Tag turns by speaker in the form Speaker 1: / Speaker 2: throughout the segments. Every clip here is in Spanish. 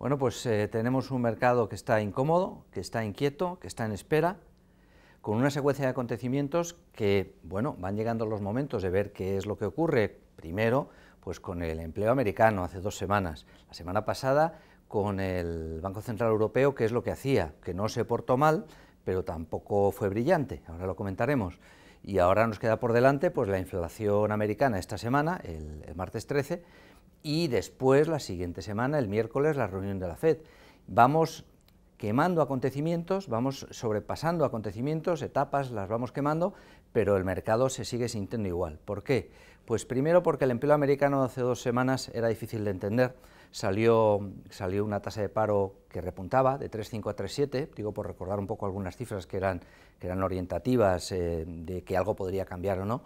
Speaker 1: Bueno, pues eh, tenemos un mercado que está incómodo, que está inquieto, que está en espera, con una secuencia de acontecimientos que, bueno, van llegando los momentos de ver qué es lo que ocurre. Primero, pues con el empleo americano hace dos semanas, la semana pasada con el Banco Central Europeo, que es lo que hacía, que no se portó mal, pero tampoco fue brillante, ahora lo comentaremos. Y ahora nos queda por delante pues la inflación americana esta semana, el martes 13, y después, la siguiente semana, el miércoles, la reunión de la FED. Vamos quemando acontecimientos, vamos sobrepasando acontecimientos, etapas las vamos quemando, pero el mercado se sigue sintiendo igual. ¿Por qué? Pues primero porque el empleo americano hace dos semanas era difícil de entender, salió, salió una tasa de paro que repuntaba de 3,5 a 3,7, digo por recordar un poco algunas cifras que eran, eran orientativas eh, de que algo podría cambiar o no,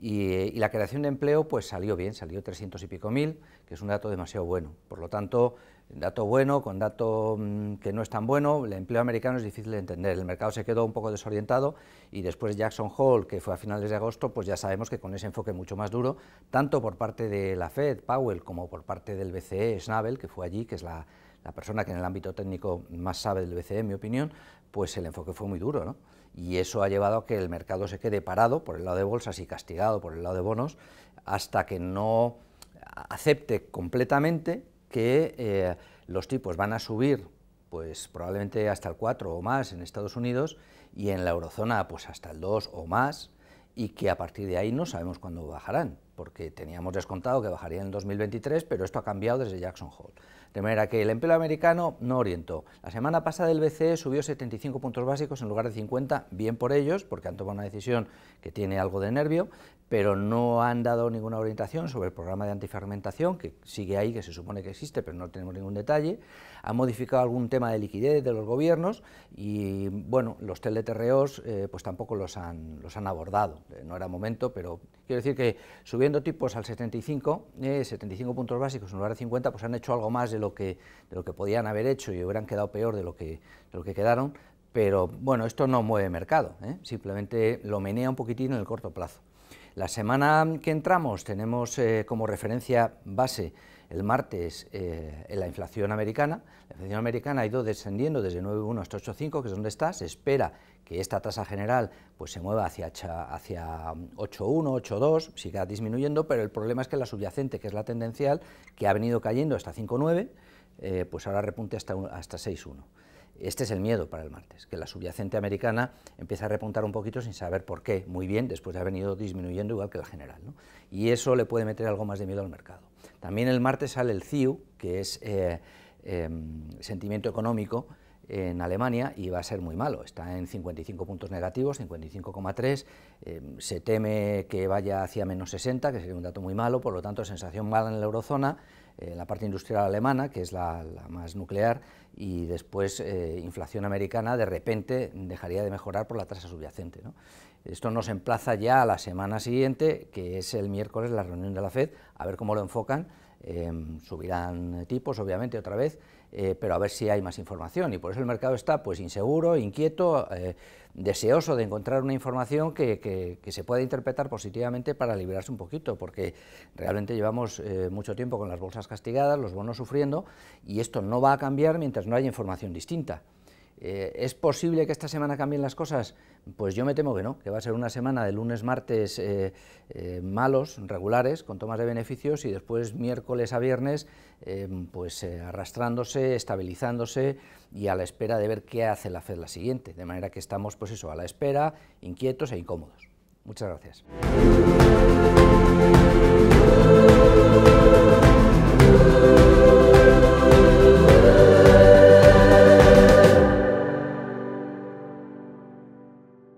Speaker 1: y, la creación de empleo pues salió bien, salió 300 y pico mil, que es un dato demasiado bueno. Por lo tanto, dato bueno con dato mm, que no es tan bueno, el empleo americano es difícil de entender. El mercado se quedó un poco desorientado y después Jackson Hole, que fue a finales de agosto, pues ya sabemos que con ese enfoque mucho más duro, tanto por parte de la Fed, Powell, como por parte del BCE, Schnabel, que fue allí, que es la la persona que en el ámbito técnico más sabe del BCE, en mi opinión, pues el enfoque fue muy duro, ¿no? Y eso ha llevado a que el mercado se quede parado por el lado de bolsas y castigado por el lado de bonos hasta que no acepte completamente que eh, los tipos van a subir pues probablemente hasta el 4 o más en Estados Unidos y en la eurozona pues hasta el 2 o más y que a partir de ahí no sabemos cuándo bajarán porque teníamos descontado que bajaría en 2023, pero esto ha cambiado desde Jackson Hole. De manera que el empleo americano no orientó. La semana pasada el BCE subió 75 puntos básicos en lugar de 50, bien por ellos, porque han tomado una decisión que tiene algo de nervio, pero no han dado ninguna orientación sobre el programa de antifermentación, que sigue ahí, que se supone que existe, pero no tenemos ningún detalle. Han modificado algún tema de liquidez de los gobiernos y, bueno, los teleterreos eh, pues tampoco los han, los han abordado. Eh, no era momento, pero quiero decir que subiendo tipos al 75, 75 eh, puntos básicos en lugar de 50, pues han hecho algo más de lo que, de lo que podían haber hecho y hubieran quedado peor de lo que, de lo que quedaron. Pero, bueno, esto no mueve mercado, simplemente lo menea un poquitín en el corto plazo. La semana que entramos tenemos eh, como referencia base el martes eh, en la inflación americana. La inflación americana ha ido descendiendo desde 9,1 hasta 8,5, que es donde está. Se espera que esta tasa general pues, se mueva hacia, hacia 8,1, 8,2, siga disminuyendo, pero el problema es que la subyacente, que es la tendencial, que ha venido cayendo hasta 5,9, eh, pues ahora repunte hasta, hasta 6,1. Este es el miedo para el martes, que la subyacente americana empieza a repuntar un poquito sin saber por qué, muy bien, después ha venido disminuyendo igual que la general. ¿no? Y eso le puede meter algo más de miedo al mercado. También el martes sale el CIU, que es eh, em, sentimiento económico, en Alemania y va a ser muy malo. Está en 55 puntos negativos, 55,3. Eh, se teme que vaya hacia menos 60, que sería un dato muy malo, por lo tanto, sensación mala en la eurozona, en eh, la parte industrial alemana, que es la, más nuclear, y después eh, inflación americana, de repente dejaría de mejorar por la tasa subyacente. Esto nos emplaza ya a la semana siguiente, que es el miércoles la reunión de la FED, a ver cómo lo enfocan Em, subirán tipos, obviamente, otra vez, eh, pero a ver si hay más información. Y por eso el mercado está pues inseguro, inquieto, eh, deseoso de encontrar una información que, se pueda interpretar positivamente para liberarse un poquito, porque realmente llevamos eh, mucho tiempo con las bolsas castigadas, los bonos sufriendo, y esto no va a cambiar mientras no haya información distinta. Eh, ¿Es posible que esta semana cambien las cosas? Pues yo me temo que no, que va a ser una semana de lunes, martes eh, eh, malos, regulares, con tomas de beneficios y después miércoles a viernes pues arrastrándose, estabilizándose y a la espera de ver qué hace la Fed la siguiente. De manera que estamos pues eso, a la espera, inquietos e incómodos. Muchas gracias.